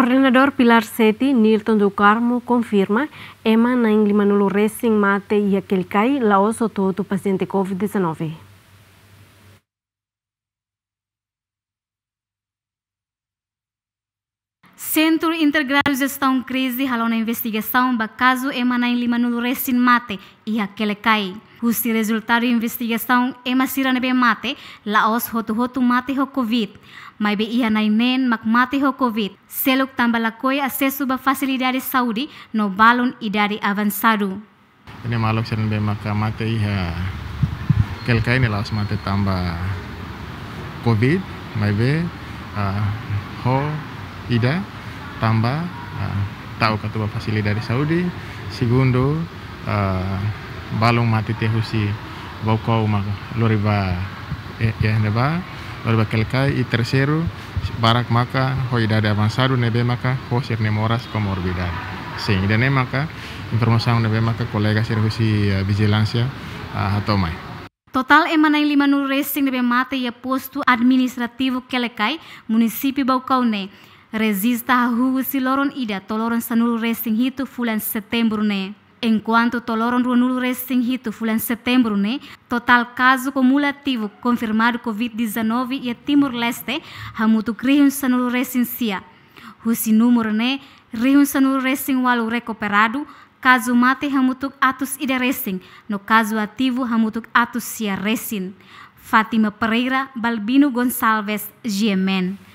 coordenador Pilar Seti, Nilton do Carmo, confirma Ema na Inglaterra Racing Mate e aquele cai Laos todo paciente Covid-19. Centro Integrado de Gestão Crise halou na investigação ba caso emana em Lima no Recin Mate e aquele cai. Justi resultado de investigação ema sirane be mate, laos hotu hotu mate ho COVID. Mai be ia na men mak mate ho COVID. Seluk tambalakoi acesso ba facilidade saúde no balon idade avançado. Ini malok sirane be mak mate iha kel kai ni laos mate tambah COVID, mai be uh, ah, ho Ida Tamba uh, tahu ketua fasili dari Saudi Sigundo uh, Balung mati tehusi bokau mak loriba eh, ya neba loriba kelkai i terceiro barak maka hoidade mansaru nebe maka hosir nemoras komorbidan sim dene maka yang nebe maka kolega servisi uh, vigilância uh, atau mai Total emanai lima nur racing nebe mati ya postu administrativo kelekai munisipi bau ne Resista a si loron ida toloron sanul resing hitu fulan September ne. Enquanto toloron runul resing hitu fulan September ne. total caso cumulativo confirmado Covid-19 e Timur leste hamutu krihun sanul resing sia. Husi número ne rihun sanulu resing walu recuperado, caso mate hamutuk atus ida resing, no caso ativo hamutuk atus sia resin. Fatima Pereira, Balbino Gonçalves, Giemen.